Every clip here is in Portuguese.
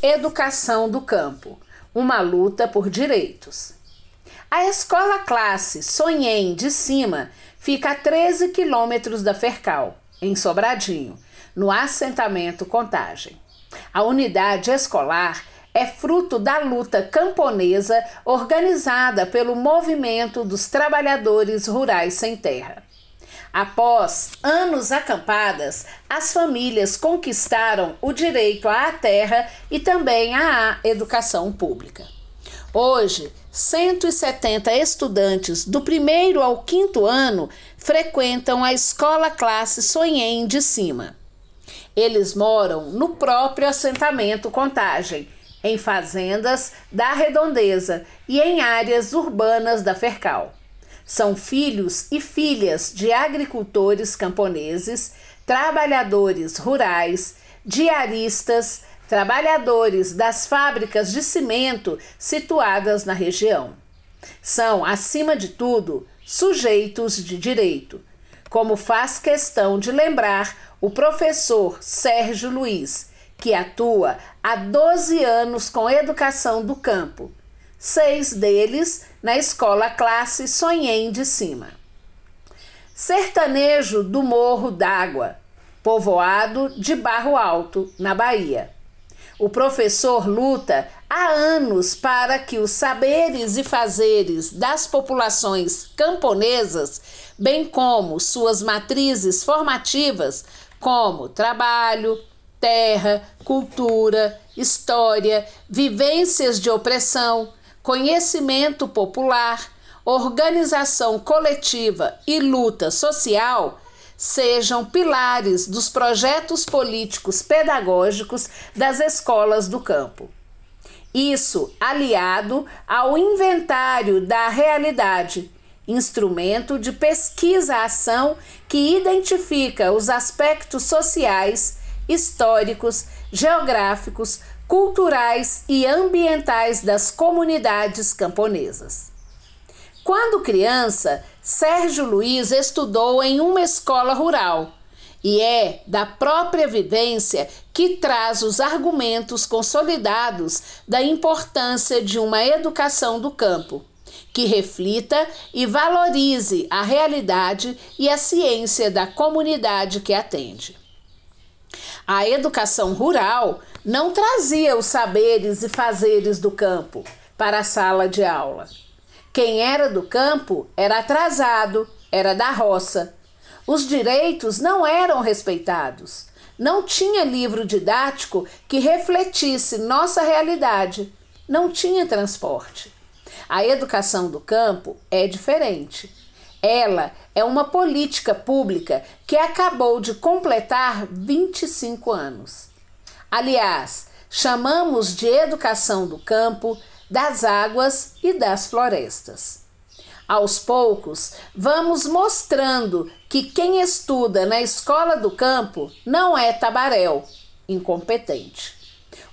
Educação do campo uma luta por direitos. A escola classe Sonhem de Cima fica a 13 quilômetros da Fercal, em Sobradinho, no assentamento Contagem. A unidade escolar é fruto da luta camponesa organizada pelo Movimento dos Trabalhadores Rurais Sem Terra. Após anos acampadas, as famílias conquistaram o direito à terra e também à educação pública. Hoje, 170 estudantes do primeiro ao quinto ano frequentam a escola classe Sonhen de Cima. Eles moram no próprio assentamento Contagem, em fazendas da Redondeza e em áreas urbanas da Fercal. São filhos e filhas de agricultores camponeses, trabalhadores rurais, diaristas, trabalhadores das fábricas de cimento situadas na região. São, acima de tudo, sujeitos de direito, como faz questão de lembrar o professor Sérgio Luiz, que atua há 12 anos com educação do campo seis deles na escola classe Sonhém de Cima. Sertanejo do Morro d'Água, povoado de Barro Alto, na Bahia. O professor luta há anos para que os saberes e fazeres das populações camponesas, bem como suas matrizes formativas, como trabalho, terra, cultura, história, vivências de opressão, conhecimento popular, organização coletiva e luta social sejam pilares dos projetos políticos pedagógicos das escolas do campo. Isso aliado ao inventário da realidade, instrumento de pesquisa-ação que identifica os aspectos sociais, históricos, geográficos, culturais e ambientais das comunidades camponesas. Quando criança, Sérgio Luiz estudou em uma escola rural e é da própria vivência que traz os argumentos consolidados da importância de uma educação do campo, que reflita e valorize a realidade e a ciência da comunidade que atende. A educação rural não trazia os saberes e fazeres do campo para a sala de aula. Quem era do campo era atrasado, era da roça. Os direitos não eram respeitados. Não tinha livro didático que refletisse nossa realidade. Não tinha transporte. A educação do campo é diferente. Ela é uma política pública que acabou de completar 25 anos. Aliás, chamamos de educação do campo, das águas e das florestas. Aos poucos, vamos mostrando que quem estuda na escola do campo não é tabaréu, incompetente.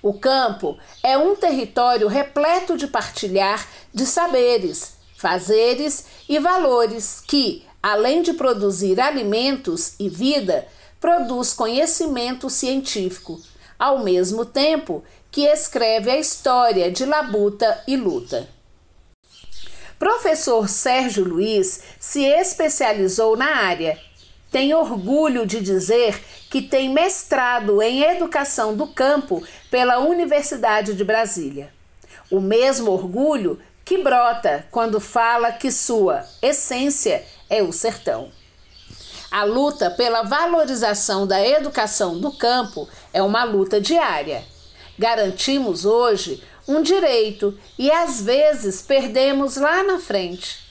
O campo é um território repleto de partilhar de saberes, fazeres e valores que, além de produzir alimentos e vida, produz conhecimento científico, ao mesmo tempo que escreve a história de labuta e luta. Professor Sérgio Luiz se especializou na área. Tem orgulho de dizer que tem mestrado em Educação do Campo pela Universidade de Brasília. O mesmo orgulho que brota quando fala que sua essência é o sertão. A luta pela valorização da educação do campo é uma luta diária. Garantimos hoje um direito e às vezes perdemos lá na frente.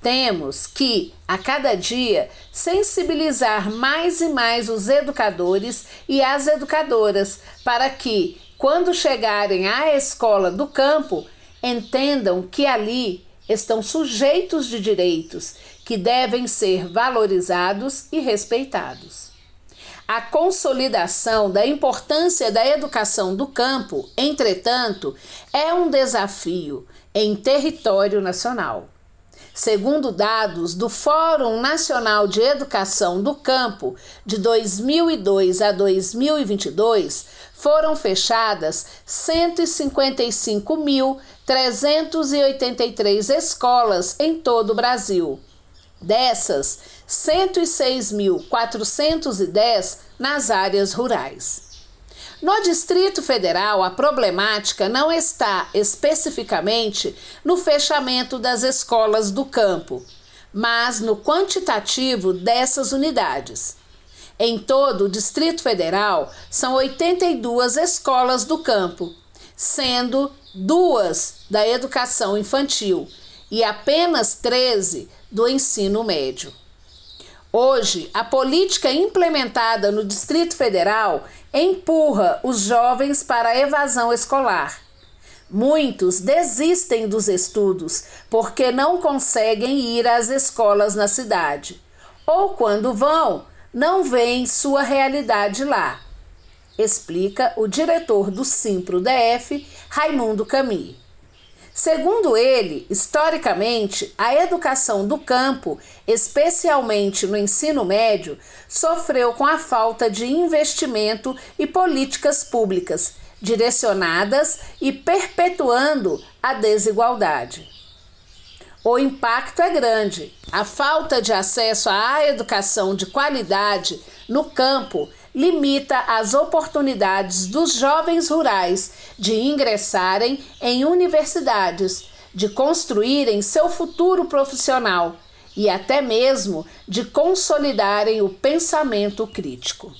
Temos que, a cada dia, sensibilizar mais e mais os educadores e as educadoras para que, quando chegarem à escola do campo, entendam que ali estão sujeitos de direitos que devem ser valorizados e respeitados. A consolidação da importância da educação do campo, entretanto, é um desafio em território nacional. Segundo dados do Fórum Nacional de Educação do Campo, de 2002 a 2022, foram fechadas 155.383 escolas em todo o Brasil Dessas, 106.410 nas áreas rurais. No Distrito Federal, a problemática não está especificamente no fechamento das escolas do campo, mas no quantitativo dessas unidades. Em todo o Distrito Federal, são 82 escolas do campo, sendo duas da educação infantil e apenas 13 do ensino médio. Hoje, a política implementada no Distrito Federal empurra os jovens para a evasão escolar. Muitos desistem dos estudos porque não conseguem ir às escolas na cidade, ou quando vão, não veem sua realidade lá, explica o diretor do Simpro DF, Raimundo Camille. Segundo ele, historicamente, a educação do campo, especialmente no ensino médio, sofreu com a falta de investimento e políticas públicas direcionadas e perpetuando a desigualdade. O impacto é grande. A falta de acesso à educação de qualidade no campo limita as oportunidades dos jovens rurais de ingressarem em universidades, de construírem seu futuro profissional e até mesmo de consolidarem o pensamento crítico.